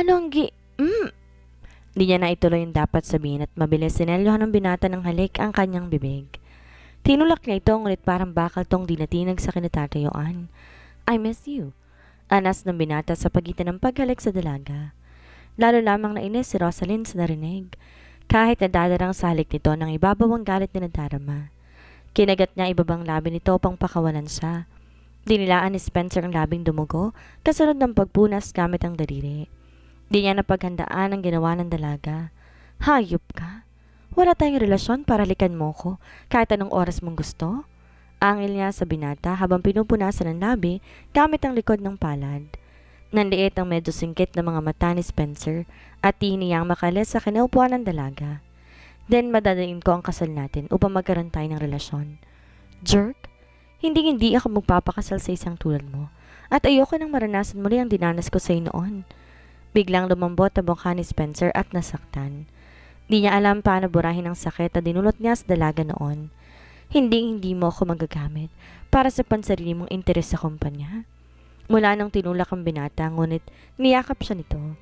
Anong gi... Mm. Di niya na ituloy yung dapat sabihin at mabilis sinelyohan ng binata ng halik ang kanyang bibig. Tinulak niya ito ngunit parang bakal tong dinatinag sa kinatatayuan. I miss you. Anas ng binata sa pagitan ng paghalik sa dalaga. Lalo lamang na nainis si Rosalind sa narinig. Kahit nadadarang sa halik nito nang ibabaw ang galit na nadarama. Kinagat niya ibabang labi nito pang pakawalan siya. Dinilaan ni Spencer ang labing dumugo kasunod ng pagpunas gamit ang daliri. Di niya napaghandaan ang ginawa ng dalaga. Hayop ka? Wala tayong relasyon para likan mo ko kahit anong oras mong gusto? Angil niya sa binata habang pinupunasan ng labi gamit ang likod ng palad. Nanliit ang medyo singkit ng mga mata ni Spencer at tiniyang makalis sa kinaupuan ng dalaga. Then madadain ko ang kasal natin upang magkaroon tayo ng relasyon. Jerk, hindi hindi ako magpapakasal sa isang tulad mo at ayoko nang maranasan muli ang dinanas ko sa noon. Biglang lumambot ang mukha ni Spencer at nasaktan. Di niya alam paano burahin ang sakit na dinulot niya sa dalaga noon. Hindi-hindi mo ako magagamit para sa pansarili mong interes sa kumpanya. Mula nang tinulak ang binata, ngunit niyakap siya nito.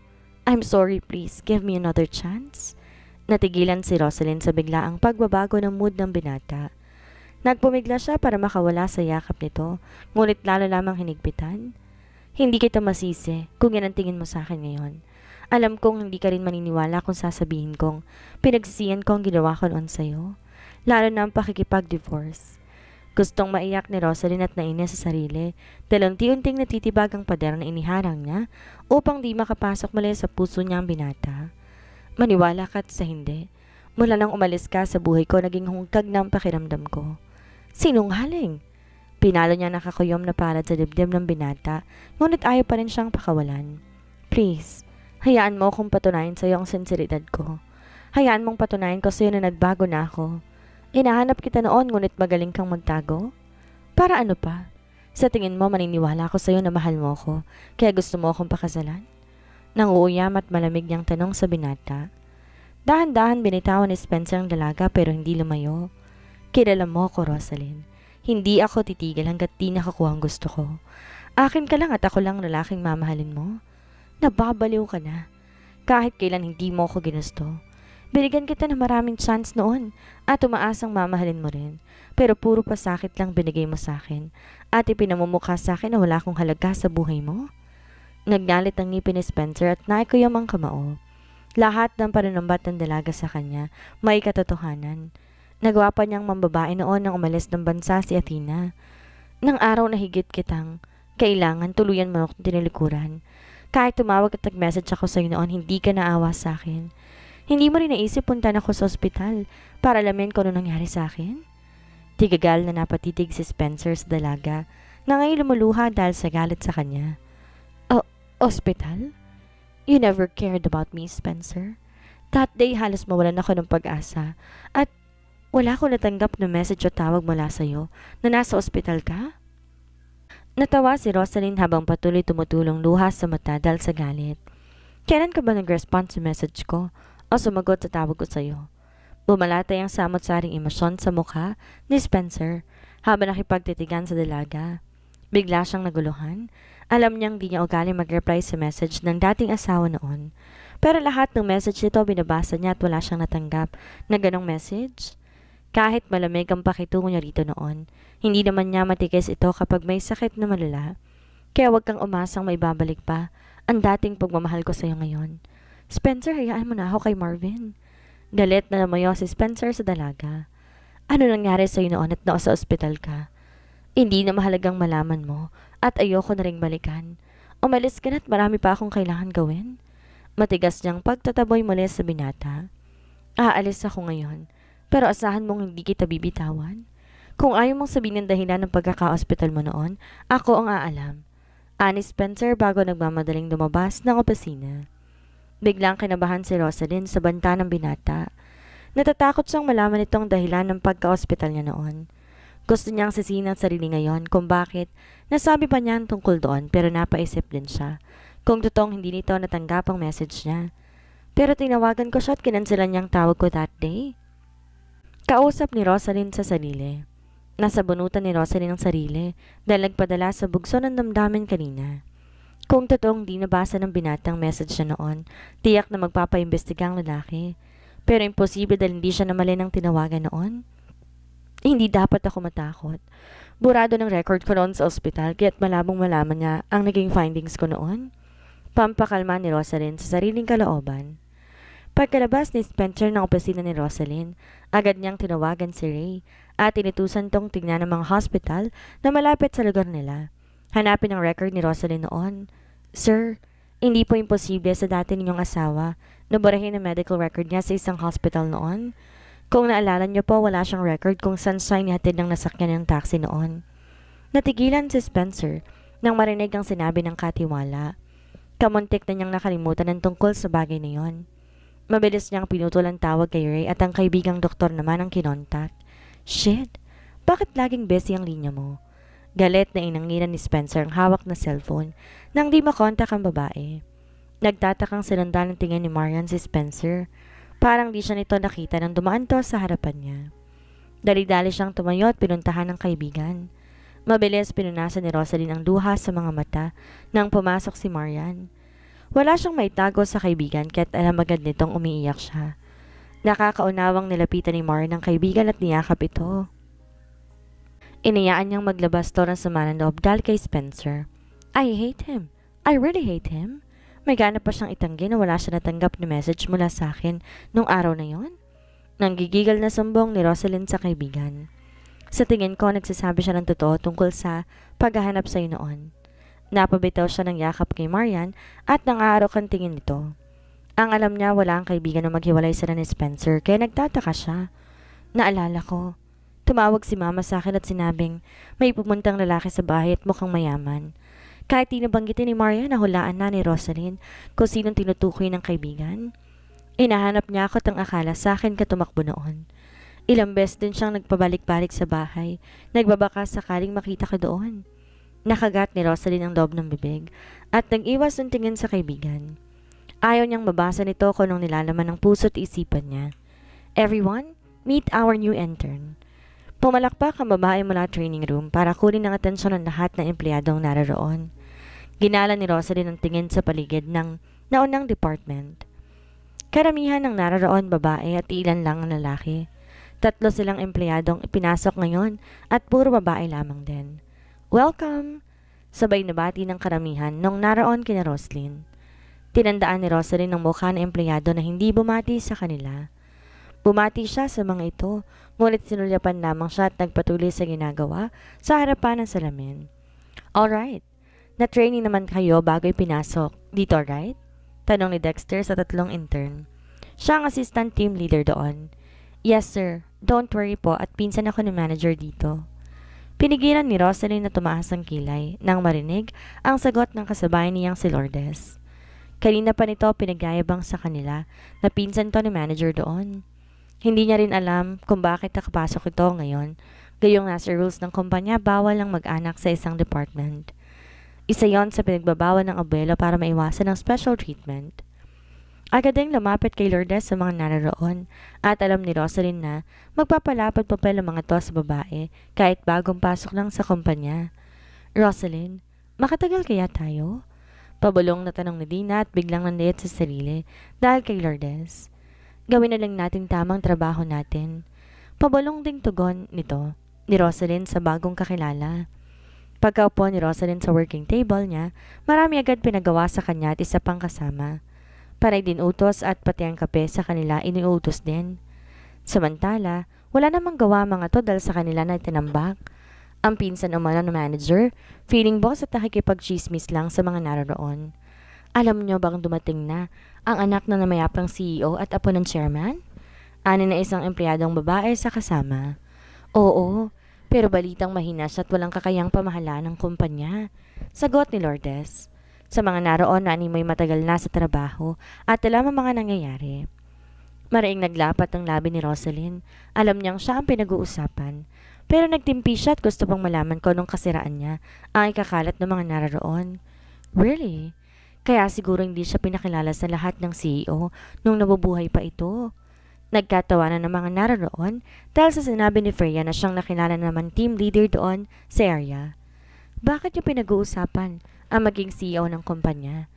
I'm sorry, please, give me another chance. Natigilan si Rosalind sa biglaang pagbabago ng mood ng binata. Nagpumigla siya para makawala sa yakap nito, ngunit lalo lamang hinigpitan. Hindi kita masisi kung yan ang tingin mo sa akin ngayon. Alam kong hindi ka rin maniniwala kung sasabihin kong pinagsisiyan ko ang ginawa ko noon sa'yo. Lalo na ang pakikipag-divorce. Gustong maiyak ni Rosalyn at nainis sa sarili dahil unti-unting natitibag ang pader na iniharang niya upang di makapasok muli sa puso niya ang binata. Maniwala ka't sa hindi. Mula nang umalis ka sa buhay ko, naging hungkag na ang pakiramdam ko. Sinungaling? Pinalo niya nakakuyom na palad sa dibdib ng binata, ngunit ayaw pa rin siyang pakawalan. Please, hayaan mo kong patunayan sa iyo ang sinseridad ko. Hayaan mong patunayan ko sa iyo na nagbago na ako. Inahanap kita noon ngunit magaling kang magtago? Para ano pa? Sa tingin mo maniniwala ako sa iyo na mahal mo ko, kaya gusto mo akong pakasalan? Nang uuyam at malamig niyang tanong sa binata. Dahan-dahan binitawan ni Spencer ang dalaga pero hindi lumayo. Kilala mo ako, Rosalind. Hindi ako titigil hanggat di nakakuha ang gusto ko. Akin ka lang at ako lang lalaking mamahalin mo. Nababaliw ka na. Kahit kailan hindi mo ako ginusto. Binigyan kita ng maraming chance noon at umaasang mamahalin mo rin. Pero puro pasakit lang binigay mo sa akin at ipinamumukha sa akin na wala akong halaga sa buhay mo. Nagnalit ang ngipin ni Spencer at naikuyam ang kamao. Lahat ng panunumbat ng dalaga sa kanya may katotohanan. Nagawa pa niyang mambabae noon nang umalis ng bansa si Athena. Nang araw na higit kitang, kailangan tuluyan mo akong tinilikuran. Kahit tumawag at nag-message ako sa'yo noon, hindi ka naawa sa akin. Hindi mo rin naisip punta ako sa ospital para alamin ko ano nangyari sa akin? Tigagal na napatitig si Spencer sa dalaga na ngayon lumuluha dahil sa galit sa kanya. Oh, ospital? You never cared about me, Spencer. That day halos mawalan ako ng pag-asa at wala akong natanggap na message o tawag mula sa'yo na nasa ospital ka? Natawa si Rosalyn habang patuloy tumutulong luha sa mata dahil sa galit. Kailan ka ba nag-response sa message ko o sumagot sa tawag ko iyo? Bumalatay ang samot-saring emosyon sa mukha ni Spencer habang nakipagtitigan sa dalaga. Bigla siyang naguluhan. Alam niyang di niya ugali mag-reply sa message ng dating asawa noon. Pero lahat ng message nito binabasa niya at wala siyang natanggap na ganong message. Kahit malamig ang pakitungo niya rito noon, hindi naman niya matigas ito kapag may sakit na malala. Kaya wag kang umasang may babalik pa ang dating pagmamahal ko sa iyo ngayon. Spencer, hayaan mo na ako kay Marvin. Galit na namayo si Spencer sa dalaga. Ano nangyari sa iyo noon at sa ospital ka? Hindi na mahalagang malaman mo at ayoko na ring balikan. Umalis ka na at marami pa akong kailangan gawin. Matigas niyang pagtataboy muli sa binata. Aalis ako ngayon. Pero asahan mong hindi kita bibitawan. Kung ayaw mong sabihin ang dahilan ng pagkaka-hospital mo noon, ako ang aalam. Ani Spencer bago nagmamadaling dumabas ng opisina. Biglang kinabahan si Rosalyn sa banta ng binata. Natatakot siyang malaman itong dahilan ng pagka-hospital niya noon. Gusto niyang sisihin ang sarili ngayon kung bakit nasabi pa niya tungkol doon pero napaisip din siya kung totoong hindi nito natanggap ang message niya. Pero tinawagan ko siya at kinansilan niyang tawag ko that day. Kausap ni Rosalind sa sarili. Nasa bunutan ni Rosalind ang sarili dahil nagpadala sa bugso ng damdamin kanina. Kung totoong di nabasa ng binatang message niya noon, tiyak na magpapaimbestiga ang lalaki. Pero imposible dahil hindi siya namali ng tinawagan noon. Hindi dapat ako matakot. Burado ng record ko noon sa ospital kaya't malabong malaman niya ang naging findings ko noon. Pampakalma ni Rosalind sa sariling kalooban. Pagkalabas ni Spencer ng opisina ni Rosalind, Agad niyang tinawagan si Ray at inutusan tong tingnan ng mga hospital na malapit sa lugar nila. Hanapin ang record ni Rosalyn noon. Sir, hindi po imposible sa dati ninyong asawa na burahin ang medical record niya sa isang hospital noon. Kung naalala niyo po, wala siyang record kung saan siya inihatid ng nasakyan ng taxi noon. Natigilan si Spencer nang marinig ang sinabi ng katiwala. Kamuntik na niyang nakalimutan ng tungkol sa bagay na yon. Mabilis niyang pinuto lang tawag kay Ray at ang kaibigang doktor naman ang kinontak. Shit, bakit laging busy ang linya mo? Galit na inanginan ni Spencer ang hawak na cellphone nang di makontak ang babae. Nagtatakang sinundan ng tingin ni Marian si Spencer. Parang di siya nito nakita nang dumaan to sa harapan niya. Dali-dali siyang tumayo at pinuntahan ng kaibigan. Mabilis pinunasan ni Rosalyn ang duha sa mga mata nang pumasok si Marian. Wala siyang maitago sa kaibigan kahit alam agad nitong umiiyak siya. Nakakaunawang nilapitan ni Mar ng kaibigan at niyakap ito. Inayaan niyang maglabas to ng sama ng dahil kay Spencer. I hate him. I really hate him. May gana pa siyang itanggi na wala siya natanggap ni message mula sa akin nung araw na yon. Nanggigigil na sumbong ni Rosalind sa kaibigan. Sa tingin ko, nagsasabi siya ng totoo tungkol sa paghahanap sa iyo noon. Napabitaw siya ng yakap kay Marian at nangaarok ang tingin nito. Ang alam niya wala ang kaibigan na maghiwalay sila ni Spencer kaya nagtataka siya. Naalala ko, tumawag si mama sa akin at sinabing may pumuntang lalaki sa bahay at mukhang mayaman. Kahit tinabanggitin ni Maria na hulaan na ni Rosalyn kung sinong tinutukoy ng kaibigan. Inahanap niya ako tang akala sa akin katumakbo noon. Ilang beses din siyang nagpabalik-balik sa bahay, nagbabaka sakaling makita ka doon. Nakagat ni Rosalyn ang loob ng bibig at nag-iwas ng tingin sa kaibigan. Ayaw niyang mabasa nito kung anong nilalaman ng puso't isipan niya. Everyone, meet our new intern. Pumalakpak ang babae mula training room para kunin ang atensyon ng lahat ng empleyadong naroroon. Ginala ni Rosalyn ang tingin sa paligid ng naunang department. Karamihan ng naroroon babae at ilan lang ang lalaki. Tatlo silang empleyadong ipinasok ngayon at puro babae lamang din. Welcome! Sabay nabati ng karamihan nung naroon kina Roslyn. Tinandaan ni Roslyn ang mukha ng empleyado na hindi bumati sa kanila. Bumati siya sa mga ito, ngunit sinulyapan lamang siya at nagpatuloy sa ginagawa sa harapan ng salamin. Alright, na-training naman kayo bago pinasok. Dito, right? Tanong ni Dexter sa tatlong intern. Siya ang assistant team leader doon. Yes, sir. Don't worry po at pinsan ako ng manager dito. Pinigilan ni Rosalie na tumaas ang kilay nang marinig ang sagot ng kasabay niyang si Lourdes. Kanina pa nito pinagayabang sa kanila na pinsan to ni manager doon. Hindi niya rin alam kung bakit nakapasok ito ngayon. Gayong nasa rules ng kumpanya, bawal lang mag-anak sa isang department. Isa yon sa pinagbabawal ng abelo para maiwasan ang special treatment. Agad ding lumapit kay Lourdes sa mga nanaroon at alam ni Rosalyn na magpapalapad pa pala mga to sa babae kahit bagong pasok lang sa kumpanya. Rosalyn, makatagal kaya tayo? Pabulong na tanong ni Dina at biglang nandiyan sa sarili dahil kay Lourdes. Gawin na lang natin tamang trabaho natin. Pabulong ding tugon nito ni Rosalyn sa bagong kakilala. Pagkaupo ni Rosalyn sa working table niya, marami agad pinagawa sa kanya at isa pang kasama. Panay din utos at pati ang kape sa kanila iniutos din. Samantala, wala namang gawa mga to dahil sa kanila na tinambak. Ang pinsan umano ng manager, feeling boss at nakikipag-chismis lang sa mga naroon. Alam nyo bang dumating na ang anak na namayapang CEO at apo ng chairman? Ani na isang empleyadong babae sa kasama. Oo, pero balitang mahina siya at walang kakayang pamahalaan ng kumpanya. Sagot ni Lourdes sa mga naroon na animoy matagal na sa trabaho at alam ang mga nangyayari. Maraing naglapat ang labi ni Rosalyn. Alam niyang siya ang pinag-uusapan. Pero nagtimpi siya at gusto pang malaman ko nung kasiraan niya ang ikakalat ng mga nararoon. Really? Kaya siguro hindi siya pinakilala sa lahat ng CEO nung nabubuhay pa ito. Nagkatawanan ng mga nararoon dahil sa sinabi ni Freya na siyang nakilala naman team leader doon sa area. Bakit yung pinag-uusapan? ang maging CEO ng kumpanya.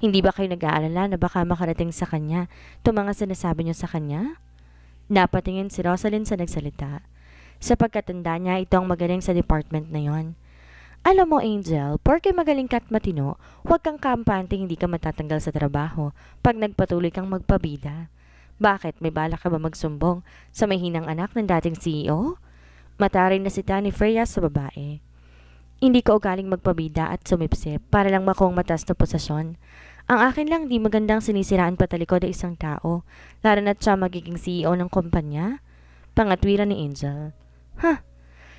Hindi ba kayo nag-aalala na baka makarating sa kanya itong mga sinasabi niyo sa kanya? Napatingin si Rosalind sa nagsalita. Sa pagkatanda niya, ito ang magaling sa department na yon. Alam mo, Angel, porke magaling ka at matino, huwag kang kampante hindi ka matatanggal sa trabaho pag nagpatuloy kang magpabida. Bakit? May bala ka ba magsumbong sa mahinang anak ng dating CEO? Matarin na si Tani Freya sa babae. Hindi ko ugaling magpabida at sumipsip para lang makuha matas na posasyon. Ang akin lang di magandang sinisiraan patalikod ng isang tao, lalo na't siya magiging CEO ng kumpanya. Pangatwira ni Angel. Ha! Huh,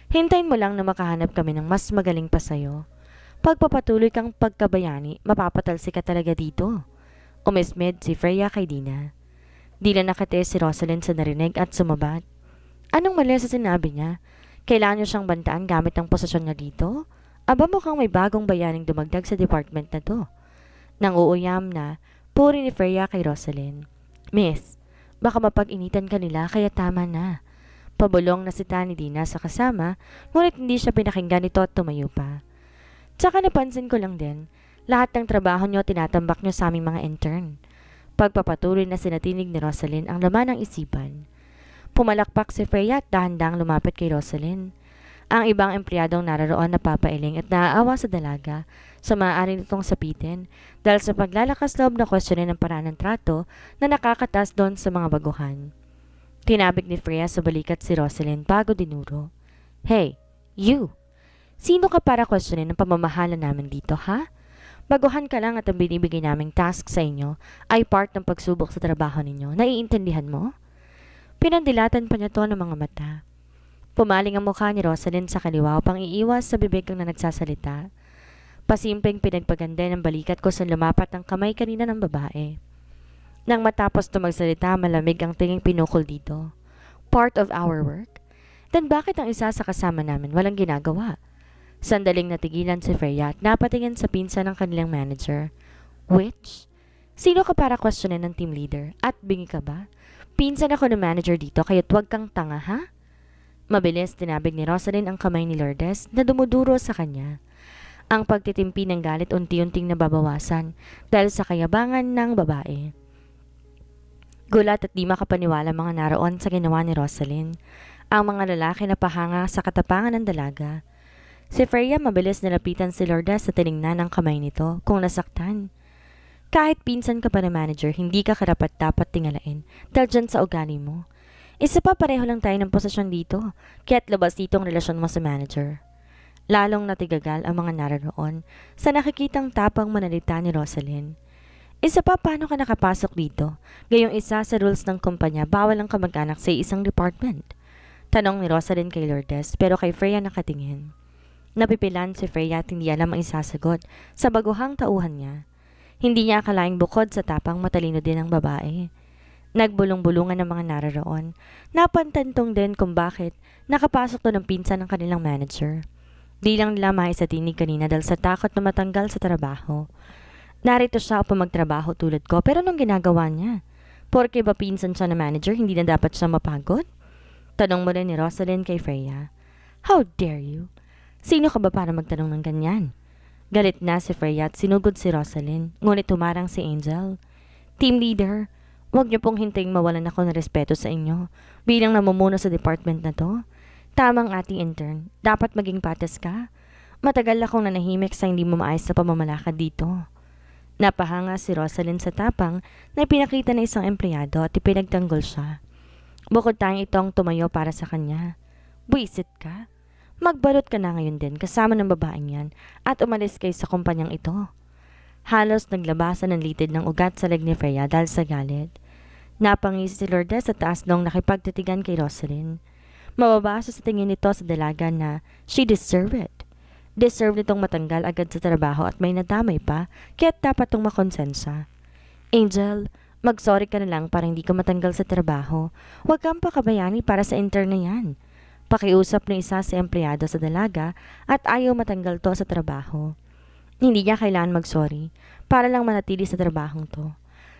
hintayin mo lang na makahanap kami ng mas magaling pa sa'yo. Pagpapatuloy kang pagkabayani, mapapatalsi ka talaga dito. Umismed si Freya kay Dina. Dila nakatiis si Rosalind sa narinig at sumabat. Anong mali sa sinabi niya? Kailangan nyo siyang bantaan gamit ng posisyon niya dito? Aba mukhang may bagong bayaning dumagdag sa department na to. Nang uuyam na, puri ni Freya kay Rosalyn. Miss, baka mapag-initan ka kaya tama na. Pabulong na si Tani Dina sa kasama, ngunit hindi siya pinakinggan nito at tumayo pa. Tsaka napansin ko lang din, lahat ng trabaho nyo tinatambak nyo sa aming mga intern. Pagpapatuloy na sinatinig ni Rosalyn ang laman ng isipan pumalakpak si Freya at dahandang lumapit kay Rosalyn. Ang ibang empleyadong nararoon na papailing at naaawa sa dalaga sa maaaring nitong sapitin dahil sa paglalakas loob na kwestiyonin ng paraan ng trato na nakakatas doon sa mga baguhan. Tinabig ni Freya sa balikat si Rosalyn bago dinuro. Hey, you! Sino ka para kwestiyonin ang pamamahala namin dito, ha? Baguhan ka lang at ang binibigay naming task sa inyo ay part ng pagsubok sa trabaho ninyo. Naiintindihan mo? Pinandilatan pa niya to ng mga mata. Pumaling ang mukha ni Rosalind sa kaliwa upang iiwas sa bibig ng nagsasalita. Pasimpleng pinagpaganda ng balikat ko sa lumapat ang kamay kanina ng babae. Nang matapos to magsalita, malamig ang tinging pinukol dito. Part of our work? Then bakit ang isa sa kasama namin walang ginagawa? Sandaling natigilan si Freya at napatingin sa pinsan ng kanilang manager. Which? Sino ka para questionin ng team leader? At bingi ka ba? Pinsan ako ng manager dito kaya huwag kang tanga ha? Mabilis tinabig ni Rosalyn ang kamay ni Lourdes na dumuduro sa kanya. Ang pagtitimpi ng galit unti-unting nababawasan dahil sa kayabangan ng babae. Gulat at di makapaniwala mga naroon sa ginawa ni Rosalyn. Ang mga lalaki na pahanga sa katapangan ng dalaga. Si Freya mabilis nilapitan si Lourdes sa tiningnan ng kamay nito kung nasaktan. Kahit pinsan ka pa na manager, hindi ka karapat dapat tingalain dahil dyan sa ugali mo. Isa pa pareho lang tayo ng posisyon dito, kaya't labas dito ang relasyon mo sa manager. Lalong natigagal ang mga nararoon sa nakikitang tapang manalita ni Rosalyn. Isa pa paano ka nakapasok dito? Gayong isa sa rules ng kumpanya, bawal ang kamag-anak sa isang department. Tanong ni Rosalyn kay Lourdes pero kay Freya nakatingin. Napipilan si Freya at hindi alam ang isasagot sa baguhang tauhan niya. Hindi niya akalaing bukod sa tapang matalino din ang babae. Nagbulong-bulungan ang mga naroroon. Napantantong din kung bakit nakapasok to ng pinsan ng kanilang manager. Di lang nila maisatinig kanina dahil sa takot na matanggal sa trabaho. Narito siya upang magtrabaho tulad ko pero nung ginagawa niya? Porke ba pinsan siya na manager, hindi na dapat siya mapagod? Tanong mo muna ni Rosalind kay Freya. How dare you? Sino ka ba para magtanong ng ganyan? Galit na si Freya at sinugod si Rosalyn, ngunit tumarang si Angel. Team leader, huwag niyo pong hintayin mawalan ako ng respeto sa inyo bilang namumuno sa department na to. Tamang ating intern, dapat maging patas ka. Matagal akong nanahimik sa hindi mo maayos sa pamamalakad dito. Napahanga si Rosalyn sa tapang na ipinakita ng isang empleyado at ipinagtanggol siya. Bukod tayong itong tumayo para sa kanya. Buisit ka? Magbalot ka na ngayon din kasama ng babaeng yan at umalis kay sa kumpanyang ito. Halos naglabasan ng litid ng ugat sa leg ni Freya dahil sa galit. Napangisi si Lourdes sa taas noong nakipagtitigan kay Rosalyn. Mababasa sa tingin nito sa dalaga na she deserved it. Deserve nitong matanggal agad sa trabaho at may nadamay pa, kaya't dapat itong makonsensa. Angel, magsorry ka na lang para hindi ka matanggal sa trabaho. Huwag kang pakabayani para sa intern na yan. Pakiusap ng isa sa empleyado sa dalaga at ayaw matanggal to sa trabaho. Hindi niya kailan mag-sorry para lang manatili sa trabahong to.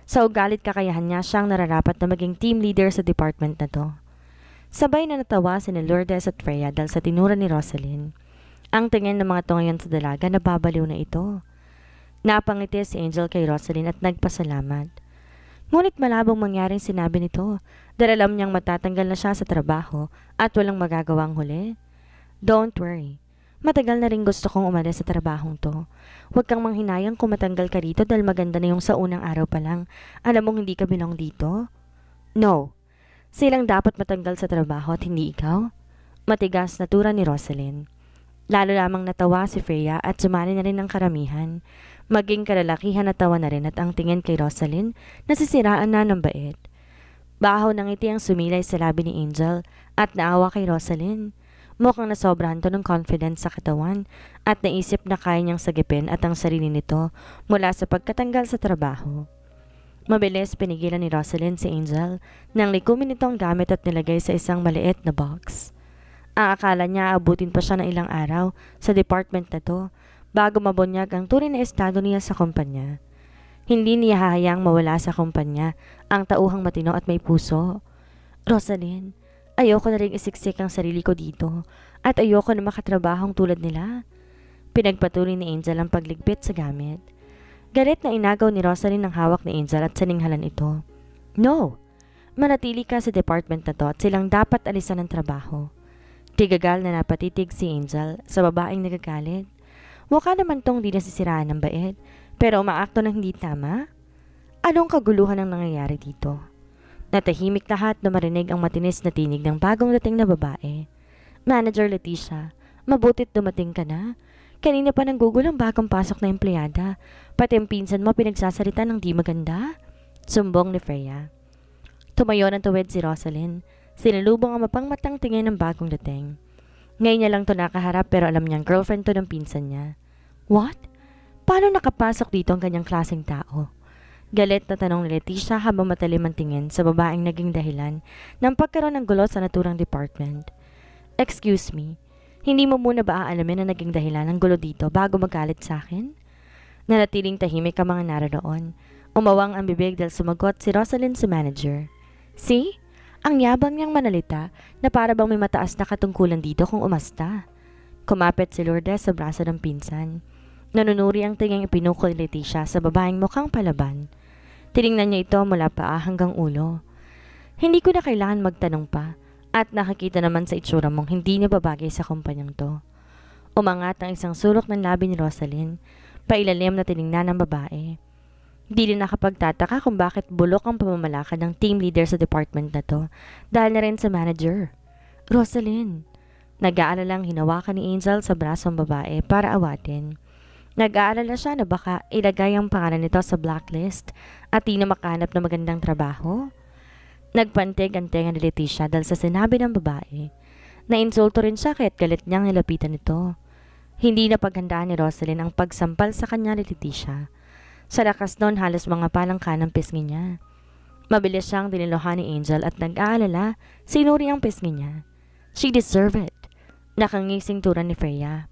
Sa ugalit kakayahan niya siyang nararapat na maging team leader sa department na to. Sabay na natawa si Lourdes at Freya dahil sa tinura ni Rosalyn. Ang tingin ng mga to ngayon sa dalaga nababaliw na ito. Napangiti si Angel kay Rosalyn at nagpasalamat. Ngunit malabong mangyaring sinabi nito dahil alam niyang matatanggal na siya sa trabaho at walang magagawang huli. Don't worry. Matagal na rin gusto kong umalis sa trabahong to. Huwag kang manghinayang kung matanggal ka rito dahil maganda na yung sa unang araw pa lang. Alam mong hindi ka bilang dito? No. Silang dapat matanggal sa trabaho at hindi ikaw? Matigas na tura ni Rosalyn. Lalo lamang natawa si Freya at sumali na rin ang karamihan. Maging kalalakihan natawa na rin at ang tingin kay Rosalyn, nasisiraan na ng bait. Baho ng ngiti ang sumilay sa labi ni Angel at naawa kay Rosalyn. Mukhang nasobrahan to ng confidence sa katawan at naisip na kaya niyang sagipin at ang sarili nito mula sa pagkatanggal sa trabaho. Mabilis pinigilan ni Rosalyn si Angel nang likumin nito gamit at nilagay sa isang maliit na box. Aakala niya abutin pa siya ng ilang araw sa department na to bago mabunyag ang tunay na estado niya sa kumpanya. Hindi niya hahayaang mawala sa kumpanya ang tauhang matino at may puso. Rosalyn, ayoko na rin isiksik ang sarili ko dito at ayoko na makatrabahong tulad nila. Pinagpatuloy ni Angel ang pagligpit sa gamit. Galit na inagaw ni Rosalyn ang hawak ni Angel at sininghalan ito. No! Manatili ka sa department na to at silang dapat alisan ng trabaho. Tigagal na napatitig si Angel sa babaeng nagagalit. Mukha naman tong di nasisiraan ng bait, pero umaakto ng hindi tama. Anong kaguluhan ang nangyayari dito? Natahimik lahat na marinig ang matinis na tinig ng bagong dating na babae. Manager Leticia, mabutit dumating ka na. Kanina pa nanggugol ang bagong pasok na empleyada. Pati ang pinsan mo pinagsasalita ng di maganda. Sumbong ni Freya. Tumayo ng tuwid si Rosalyn. Sinalubong ang mapangmatang tingin ng bagong dating. Ngayon niya lang to nakaharap pero alam niyang girlfriend to ng pinsan niya. What? Paano nakapasok dito ang ganyang klaseng tao? Galit na tanong ni Leticia habang matalim ang tingin sa babaeng naging dahilan ng pagkaroon ng gulo sa naturang department. Excuse me, hindi mo muna ba aalamin na naging dahilan ng gulo dito bago magalit sa akin? Nanatiling tahimik ang mga naranoon. Umawang ang bibig dahil sumagot si Rosalind sa manager. See? Ang yabang niyang manalita na para bang may mataas na katungkulan dito kung umasta. Kumapit si Lourdes sa braso ng pinsan. Nanunuri ang tingin ipinukol ni Leticia sa babaeng mukhang palaban. Tiningnan niya ito mula paa hanggang ulo. Hindi ko na kailangan magtanong pa at nakakita naman sa itsura mong hindi niya babagay sa kumpanyang to. Umangat ang isang sulok ng labi ni Rosalyn, pailalim na tiningnan ng babae. Hindi rin nakapagtataka kung bakit bulok ang pamamalakad ng team leader sa department na to dahil na rin sa manager. Rosalyn! Nag-aalalang hinawakan ni Angel sa brasong babae para awatin. Nag-aaral na siya na baka ilagay ang pangalan nito sa blacklist at di na makahanap ng magandang trabaho. Nagpantig-antig ang Leticia dahil sa sinabi ng babae. na insulto rin siya kaya't galit niyang nilapitan ito. Hindi na paghandaan ni Rosalyn ang pagsampal sa kanya ni Leticia. Sa lakas noon halos mga palangka ng pisngi niya. Mabilis siyang diniluhan ni Angel at nag-aalala sinuri ang pisngi niya. She deserved it. Nakangising tura ni Freya.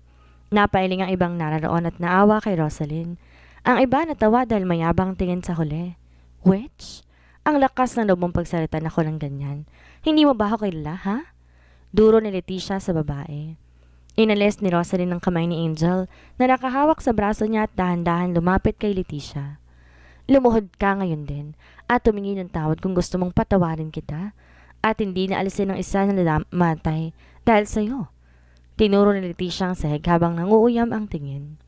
Napailing ang ibang nararoon at naawa kay Rosalyn. Ang iba natawa dahil mayabang tingin sa huli. Which? Ang lakas ng loob mong pagsalitan ako ng ganyan. Hindi mo ba ako kilala, ha? Duro ni Leticia sa babae. Inalis ni Rosalyn ang kamay ni Angel na nakahawak sa braso niya at dahan-dahan lumapit kay Leticia. Lumuhod ka ngayon din at tumingin ng tawad kung gusto mong patawarin kita at hindi na alisin ng isa na namatay dahil sa'yo. Tinuro ni Leticia ang sahig habang nanguuyam ang tingin.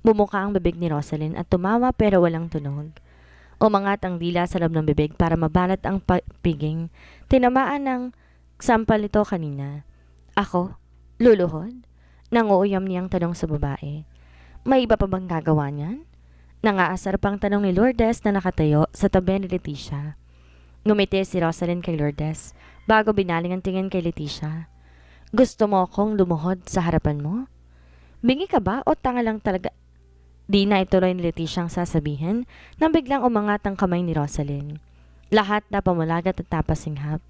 Bumuka ang bibig ni Rosalyn at tumawa pero walang tunog. Umangat ang dila sa loob ng bibig para mabalat ang piging. Tinamaan ng sampal ito kanina. Ako? Luluhod? Nanguuyam niyang tanong sa babae. May iba pa bang gagawa niyan? Nangaasar pang tanong ni Lourdes na nakatayo sa tabi ni Leticia. Ngumiti si Rosalyn kay Lourdes bago binaling ang tingin kay Leticia. Gusto mo akong lumuhod sa harapan mo? Bingi ka ba o tanga lang talaga? Di na ituloy ni Letitiang sasabihin nang biglang umangat ang kamay ni Rosalyn. Lahat na pamulagat at tapasinghap.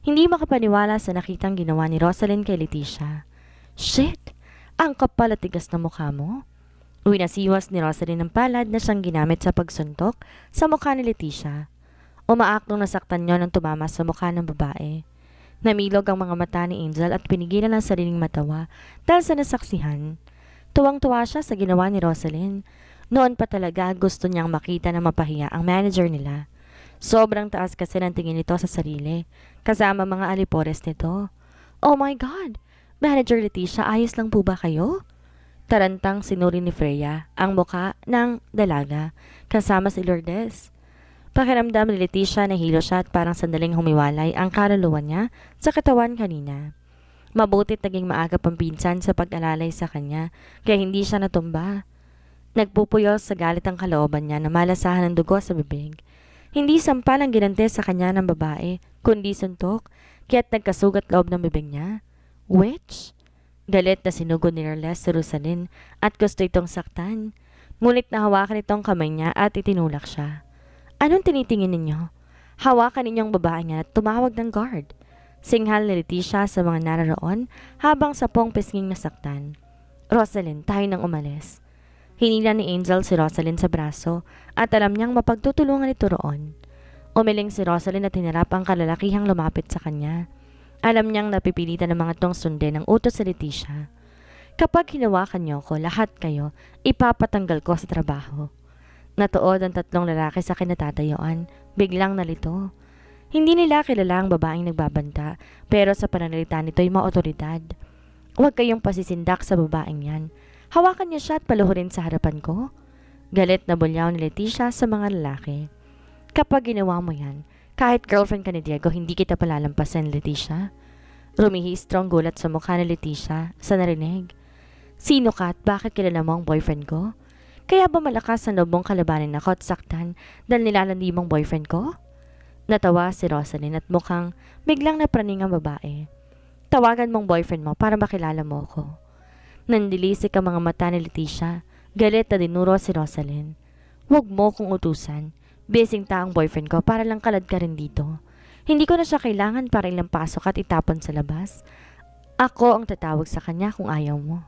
Hindi makapaniwala sa nakitang ginawa ni Rosalyn kay Leticia. Shit! Ang kapal at tigas na mukha mo. Winasiwas ni Rosalyn ng palad na siyang ginamit sa pagsuntok sa mukha ni Leticia. Umaaktong nasaktan niyo nang tumama sa mukha ng babae. Namilog ang mga mata ni Angel at pinigilan ang sariling matawa dahil sa nasaksihan. Tuwang-tuwa siya sa ginawa ni Rosalyn. Noon pa talaga gusto niyang makita na mapahiya ang manager nila. Sobrang taas kasi ng tingin nito sa sarili, kasama mga alipores nito. Oh my God! Manager Leticia, ayos lang po ba kayo? Tarantang sinuri ni Freya ang muka ng dalaga kasama si Lourdes. Pakiramdam ni Leticia na hilo siya at parang sandaling humiwalay ang kaluluwa niya sa katawan kanina. Mabuti't naging maaga pang pinsan sa pag-alalay sa kanya, kaya hindi siya natumba. Nagpupuyol sa galit ang kalooban niya na malasahan ng dugo sa bibig. Hindi sampal ang ginante sa kanya ng babae, kundi suntok, kaya't nagkasugat loob ng bibig niya. Which? Galit na sinugod ni Erles sa Rosalyn at gusto itong saktan. Ngunit nahawakan itong kamay niya at itinulak siya. Anong tinitingin ninyo? Hawakan ninyong babae niya at tumawag ng guard. Singhal ni Leticia sa mga nararoon habang sa pong pisnging nasaktan. Rosalyn, tayo nang umalis. Hinila ni Angel si Rosalyn sa braso at alam niyang mapagtutulungan ito roon. Umiling si Rosalyn at hinarap ang kalalakihang lumapit sa kanya. Alam niyang napipilitan ng mga tong sundin ang utos si Leticia. Kapag hinawakan niyo ko, lahat kayo, ipapatanggal ko sa trabaho. Natuod ang tatlong lalaki sa kinatatayuan. Biglang nalito. Hindi nila kilala ang babaeng nagbabanta, pero sa pananalita nito nito'y maotoridad. Huwag kayong pasisindak sa babaeng yan. Hawakan niya siya at paluhurin sa harapan ko. Galit na bulyaw ni Leticia sa mga lalaki. Kapag ginawa mo yan, kahit girlfriend ka ni Diego, hindi kita palalampasin, Leticia. Rumihistro ang gulat sa mukha ni Leticia sa narinig. Sino ka at bakit kilala mo ang boyfriend ko? Kaya ba malakas ang lobong kalabanin ako at saktan dahil nilalandi mong boyfriend ko? Natawa si Rosalyn at mukhang biglang napraning ang babae. Tawagan mong boyfriend mo para makilala mo ko. Nandilisik ang mga mata ni Leticia. Galit na dinuro si Rosalyn. Huwag mo kong utusan. besing taong boyfriend ko para lang kalad ka rin dito. Hindi ko na siya kailangan para ilang pasok at itapon sa labas. Ako ang tatawag sa kanya kung ayaw mo.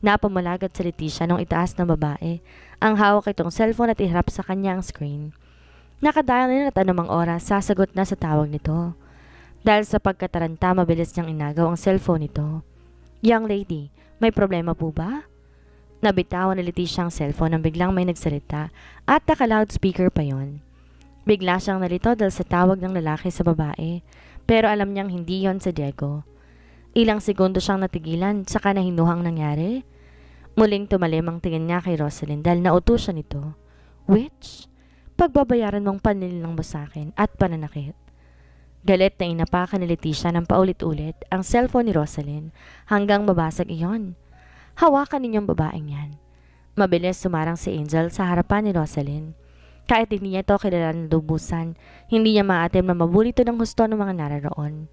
Napamalagat si Leticia nung itaas na babae. Ang hawak itong cellphone at iharap sa kanya ang screen. Nakadayal na at anumang oras, sasagot na sa tawag nito. Dahil sa pagkataranta, mabilis niyang inagaw ang cellphone nito. Young lady, may problema po ba? Nabitawan ni Leticia ang cellphone nang biglang may nagsalita at naka-loudspeaker pa yon. Bigla siyang nalito dahil sa tawag ng lalaki sa babae, pero alam niyang hindi yon sa Diego. Ilang segundo siyang natigilan, saka na nangyari. Muling tumalim ang tingin niya kay Rosalyn dahil siya nito. Which? Pagbabayaran mong panlilang mo sa akin at pananakit. Galit na inapakan ni Leticia ng paulit-ulit ang cellphone ni Rosalyn hanggang mabasag iyon. Hawakan ninyong babaeng yan. Mabilis sumarang si Angel sa harapan ni Rosalyn. Kahit hindi niya ito kilala ng lubusan, hindi niya maatim na mabulito ng husto ng mga nararoon.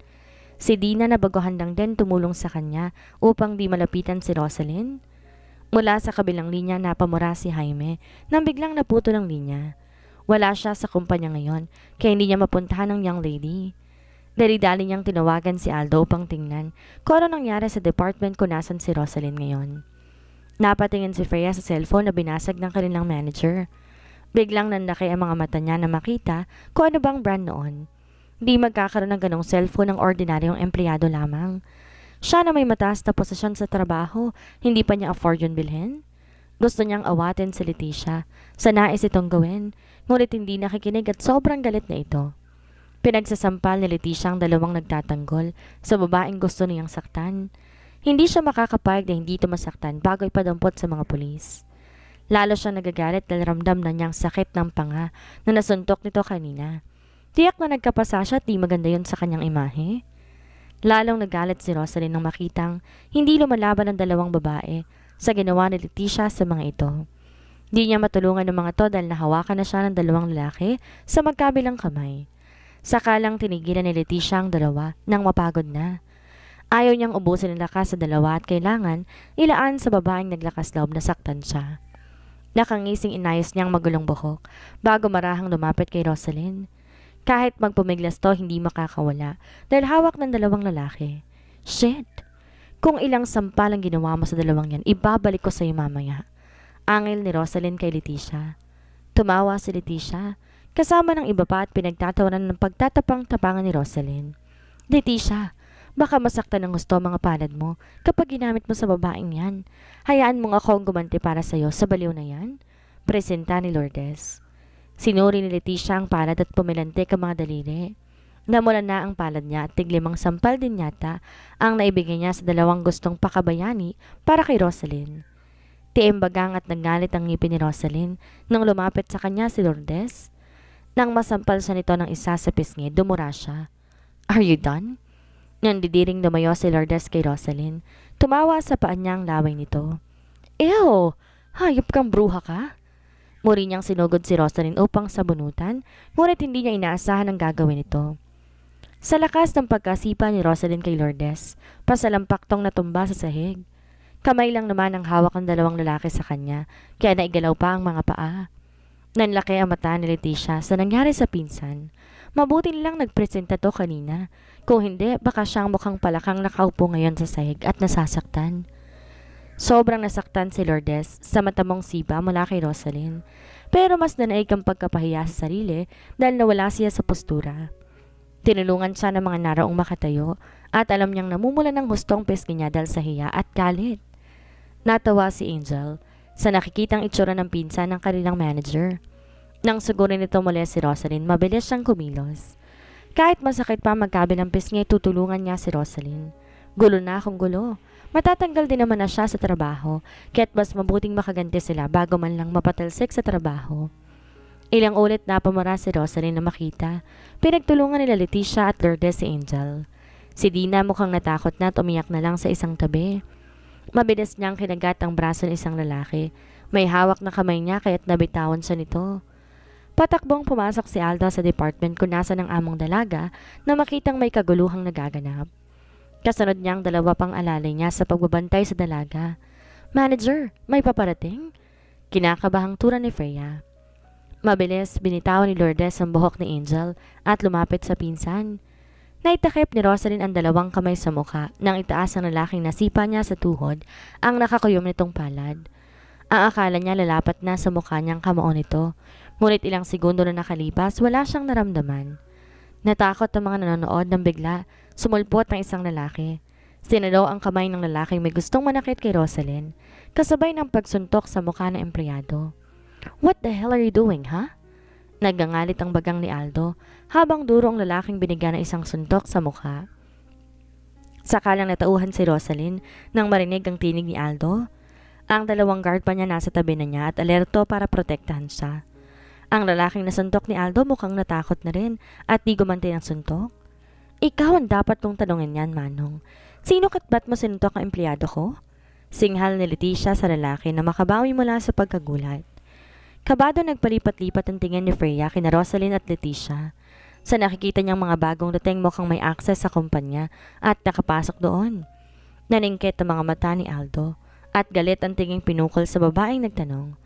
Si Dina na baguhandang din tumulong sa kanya upang di malapitan si Rosalyn. Mula sa kabilang linya napamura si Jaime nang biglang naputo ng linya. Wala siya sa kumpanya ngayon kaya hindi niya mapuntahan ang young lady. Dali-dali niyang tinawagan si Aldo upang tingnan kung ano nangyari sa department kung nasan si Rosalyn ngayon. Napatingin si Freya sa cellphone na binasag ng kanilang manager. Biglang nanlaki ang mga mata niya na makita kung ano bang brand noon. Di magkakaroon ng ganong cellphone ng ordinaryong empleyado lamang. Siya na may mataas na posisyon sa trabaho, hindi pa niya afford yung bilhin? Gusto niyang awatin si Leticia. Sa nais itong gawin, ngunit hindi nakikinig at sobrang galit na ito. Pinagsasampal ni Leticia ang dalawang nagtatanggol sa babaeng gusto niyang saktan. Hindi siya makakapayag na hindi ito masaktan bago ipadampot sa mga pulis. Lalo siya nagagalit dahil ramdam na niyang sakit ng panga na nasuntok nito kanina. Tiyak na nagkapasa siya at di maganda yon sa kanyang imahe. Lalong nagalit si Rosalyn nang makitang hindi lumalaban ang dalawang babae sa ginawa ni Leticia sa mga ito. Di niya matulungan ng mga to dahil nahawakan na siya ng dalawang lalaki sa magkabilang kamay. Sakalang tinigilan ni Leticia ang dalawa nang mapagod na. Ayaw niyang ubusin ang lakas sa dalawa at kailangan ilaan sa babaeng naglakas loob na saktan siya. Nakangising inayos niyang magulong buhok bago marahang lumapit kay Rosalyn. Kahit magpumiglas to, hindi makakawala dahil hawak ng dalawang lalaki. Shit! Kung ilang sampal ang ginawa mo sa dalawang yan, ibabalik ko sa iyo mamaya. Angel ni Rosalyn kay Leticia. Tumawa si Leticia, kasama ng iba pa at pinagtatawanan ng pagtatapang-tapangan ni Rosalyn. Leticia, baka masaktan ng gusto mga palad mo kapag ginamit mo sa babaeng yan. Hayaan mong ako ang gumanti para iyo sa baliw na yan. Presenta ni Lourdes. Sinuri ni Leticia ang palad at pumilante ka mga daliri. Namula na ang palad niya at tiglimang sampal din yata ang naibigay niya sa dalawang gustong pakabayani para kay Rosalyn. Tiimbagang at nagalit ang ngipin ni Rosalyn nang lumapit sa kanya si Lourdes. Nang masampal siya nito ng isa sa pisngi, dumura siya. Are you done? Nandidiring lumayo si Lourdes kay Rosalyn. Tumawa sa paan niya ang laway nito. Ew! Hayop kang bruha ka? Muri niyang sinugod si Rosalyn upang sabunutan, ngunit hindi niya inaasahan ang gagawin nito. Sa lakas ng pagkasipa ni Rosalyn kay Lourdes, pasalampak tong natumba sa sahig. Kamay lang naman ang hawak ng dalawang lalaki sa kanya, kaya naigalaw pa ang mga paa. Nanlaki ang mata ni Leticia sa nangyari sa pinsan. Mabuti nilang nagpresenta to kanina. Kung hindi, baka siyang mukhang palakang nakaupo ngayon sa sahig at nasasaktan. Sobrang nasaktan si Lourdes sa matamong sipa mula kay Rosalyn. Pero mas nanaig ang pagkapahiya sa sarili dahil nawala siya sa postura. Tinulungan siya ng mga naraong makatayo at alam niyang namumula ng hustong peski niya dahil sa hiya at galit. Natawa si Angel sa nakikitang itsura ng pinsa ng kanilang manager. Nang siguro ito muli si Rosalyn, mabilis siyang kumilos. Kahit masakit pa magkabilang pisngi, tutulungan niya si Rosalyn. Gulo na akong gulo. Matatanggal din naman na siya sa trabaho, kaya't mas mabuting makaganti sila bago man lang mapatalsik sa trabaho. Ilang ulit na pamara si Rosalie na makita. Pinagtulungan nila Leticia at Lourdes si Angel. Si Dina mukhang natakot na at umiyak na lang sa isang tabi. Mabilis niyang kinagat ang braso ng isang lalaki. May hawak na kamay niya kaya't nabitawan siya nito. Patakbong pumasok si Alda sa department kung nasa ng among dalaga na makitang may kaguluhang nagaganap. Kasunod niya ang dalawa pang alalay niya sa pagbabantay sa dalaga. Manager, may paparating? Kinakabahang tura ni Freya. Mabilis, binitaw ni Lourdes ang buhok ni Angel at lumapit sa pinsan. Naitakip ni Rosalyn ang dalawang kamay sa muka nang itaas ang lalaking nasipa niya sa tuhod ang nakakuyom nitong palad. Ang akala niya lalapat na sa mukha niyang kamaon nito, ngunit ilang segundo na nakalipas wala siyang naramdaman. Natakot ang mga nanonood nang bigla Sumulpot ang isang lalaki. Sinalo ang kamay ng lalaking may gustong manakit kay Rosalyn, kasabay ng pagsuntok sa mukha ng empleyado. What the hell are you doing, ha? Huh? Nagangalit ang bagang ni Aldo habang duro ang lalaking binigyan ng isang suntok sa mukha. Sakalang natauhan si Rosalyn nang marinig ang tinig ni Aldo. Ang dalawang guard pa niya nasa tabi na niya at alerto para protektahan siya. Ang lalaking nasuntok ni Aldo mukhang natakot na rin at di gumanti ng suntok. Ikaw ang dapat kong tanungin yan, Manong. Sino katbat mo sinutok ang empleyado ko? Singhal ni Leticia sa lalaki na makabawi mula sa pagkagulat. Kabado nagpalipat-lipat ang tingin ni Freya kina Rosalyn at Leticia. Sa nakikita niyang mga bagong dating mukhang may access sa kumpanya at nakapasok doon. Naningkit ang mga mata ni Aldo at galit ang tinging pinukol sa babaeng nagtanong.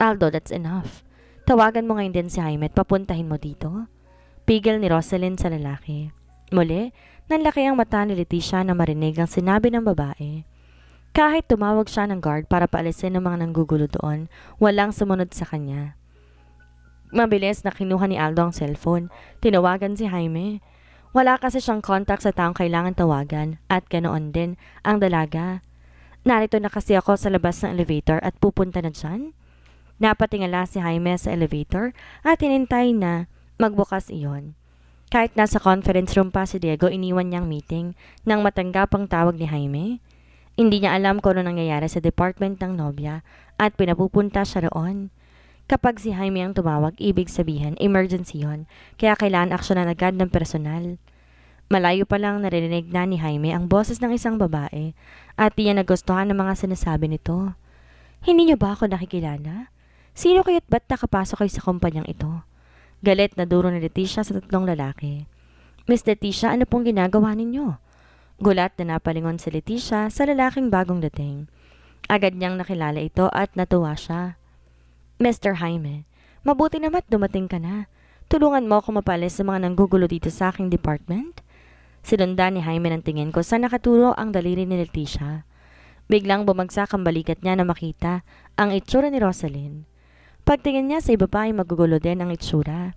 Aldo, that's enough. Tawagan mo ngayon din si Jaime at papuntahin mo dito. Pigil ni Rosalyn sa lalaki. Muli, nanlaki ang mata ni Leticia na marinig ang sinabi ng babae. Kahit tumawag siya ng guard para paalisin ng mga nanggugulo doon, walang sumunod sa kanya. Mabilis na kinuha ni Aldo ang cellphone. Tinawagan si Jaime. Wala kasi siyang contact sa taong kailangan tawagan at ganoon din ang dalaga. Narito na kasi ako sa labas ng elevator at pupunta na dyan. Napatingala si Jaime sa elevator at hinintay na magbukas iyon. Kahit nasa conference room pa si Diego, iniwan niyang meeting nang matanggap ang tawag ni Jaime. Hindi niya alam kung ano nangyayari sa department ng nobya at pinapupunta siya roon. Kapag si Jaime ang tumawag, ibig sabihin, emergency yon, kaya kailangan aksyonan agad ng personal. Malayo pa lang narinig na ni Jaime ang boses ng isang babae at niya nagustuhan ng mga sinasabi nito. Hindi niyo ba ako nakikilala? Sino kaya't ba't nakapasok kayo sa kumpanyang ito? Galit na duro ni Leticia sa tatlong lalaki. Miss Leticia, ano pong ginagawa ninyo? Gulat na napalingon si Leticia sa lalaking bagong dating. Agad niyang nakilala ito at natuwa siya. Mr. Jaime, mabuti naman dumating ka na. Tulungan mo ako mapalis sa mga nanggugulo dito sa aking department? Silunda ni Jaime ng tingin ko sa nakaturo ang daliri ni Leticia. Biglang bumagsak ang balikat niya na makita ang itsura ni Rosalind. Pagtingin niya sa iba ay magugulo din ang itsura.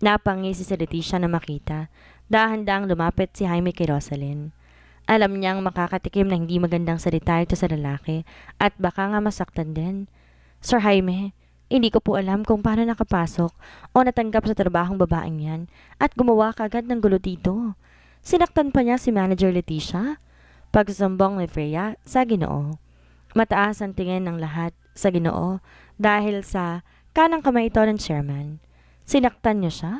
Napangisi si Leticia na makita. Dahan-dahang lumapit si Jaime kay Rosalyn. Alam niyang makakatikim ng hindi magandang salita ito sa lalaki at baka nga masaktan din. Sir Jaime, hindi ko po alam kung paano nakapasok o natanggap sa trabahong babaeng yan at gumawa kagad ng gulo dito. Sinaktan pa niya si Manager Leticia. Pagsambong ni Freya sa ginoo. Mataas ang tingin ng lahat sa ginoo dahil sa kanang kamay ito ng chairman. Sinaktan niyo siya?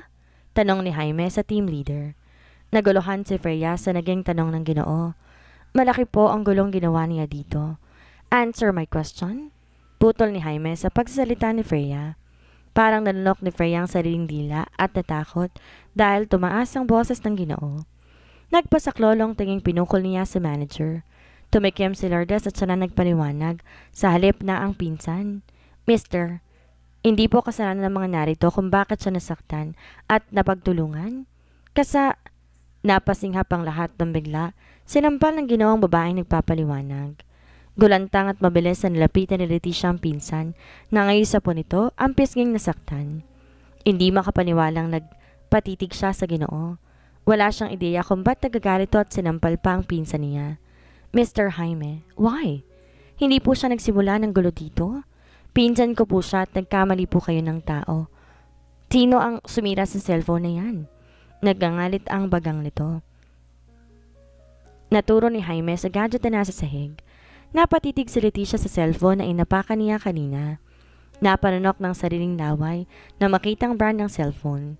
Tanong ni Jaime sa team leader. Naguluhan si Freya sa naging tanong ng ginoo. Malaki po ang gulong ginawa niya dito. Answer my question? Putol ni Jaime sa pagsasalita ni Freya. Parang nanunok ni Freya ang sariling dila at natakot dahil tumaas ang boses ng ginoo. Nagpasaklolong tinging pinukol niya sa manager. Tumikim si Lourdes at siya na nagpaliwanag sa halip na ang pinsan. Mister, hindi po kasalanan ng mga narito kung bakit siya nasaktan at napagtulungan. Kasa, napasinghap ang lahat ng bigla, sinampal ng ginawang babaeng nagpapaliwanag. Gulantang at mabilis na nilapitan ni Leticia ang pinsan na ngayon sa po nito ang pisnging nasaktan. Hindi makapaniwalang nagpatitig siya sa ginoo. Wala siyang ideya kung ba't nagagalito at sinampal pa ang pinsan niya. Mr. Jaime, why? Hindi po siya nagsimula ng gulo dito? Pinsan ko po siya at nagkamali po kayo ng tao. Sino ang sumira sa cellphone na yan? Nagangalit ang bagang nito. Naturo ni Jaime sa gadget na nasa sahig. Napatitig si Leticia sa cellphone na inapakan niya kanina. Napananok ng sariling naway na makitang brand ng cellphone.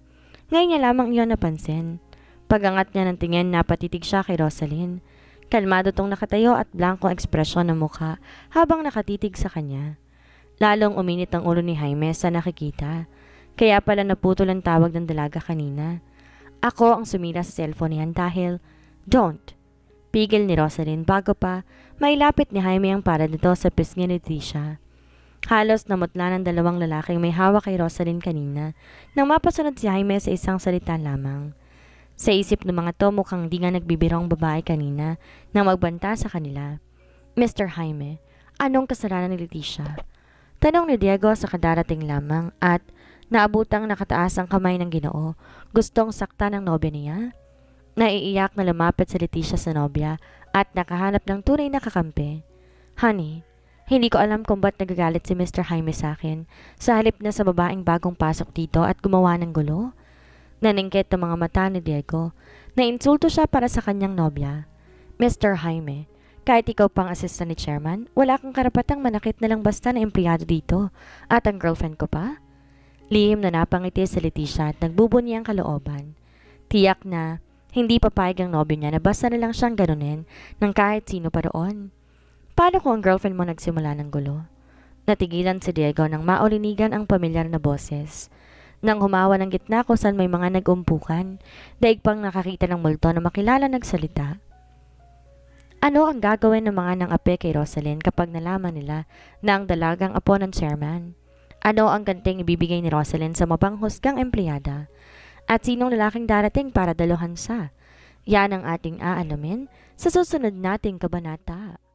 Ngayon niya lamang iyon napansin. Pagangat niya ng tingin, napatitig siya kay Rosalyn. Kalmado tong nakatayo at blankong ekspresyon ng mukha habang nakatitig sa kanya. Lalong uminit ang ulo ni Jaime sa nakikita. Kaya pala naputol ang tawag ng dalaga kanina. Ako ang sumira sa cellphone niyan dahil, don't. Pigil ni Rosalyn bago pa, mailapit ni Jaime ang para nito sa pisngi ni Trisha. Halos namutla ng dalawang lalaking may hawak kay Rosalyn kanina nang mapasunod si Jaime sa isang salita lamang. Sa isip ng mga to mukhang di nga nagbibirong babae kanina nang magbanta sa kanila. Mr. Jaime, anong kasalanan ni Leticia? Tanong ni Diego sa kadarating lamang at naabutang nakataas ang kamay ng ginoo. Gustong sakta ng nobya niya? Naiiyak na lumapit sa Leticia sa nobya at nakahanap ng tunay na kakampi. Honey, hindi ko alam kung ba't nagagalit si Mr. Jaime sa akin sa halip na sa babaeng bagong pasok dito at gumawa ng gulo. Naningkit ang mga mata ni Diego na insulto siya para sa kanyang nobya. Mr. Jaime, kahit ikaw pang assistant ni chairman, wala kang karapatang manakit na lang basta na empleyado dito. At ang girlfriend ko pa? Lihim na napangiti sa Leticia at ang kalooban. Tiyak na hindi papayag ang nobyo niya na basta na lang siyang ganunin ng kahit sino pa roon. Paano kung ang girlfriend mo nagsimula ng gulo? Natigilan si Diego nang maulinigan ang pamilyar na boses. Nang humawa ng gitna ko saan may mga nagumpukan, daig pang nakakita ng multo na makilala nagsalita. Ano ang gagawin ng mga nang ape kay Rosalyn kapag nalaman nila na ang dalagang apo ng chairman? Ano ang ganting ibibigay ni Rosalyn sa mapanghusgang empleyada? At sinong lalaking darating para daluhan sa? Yan ang ating aalamin sa susunod nating kabanata.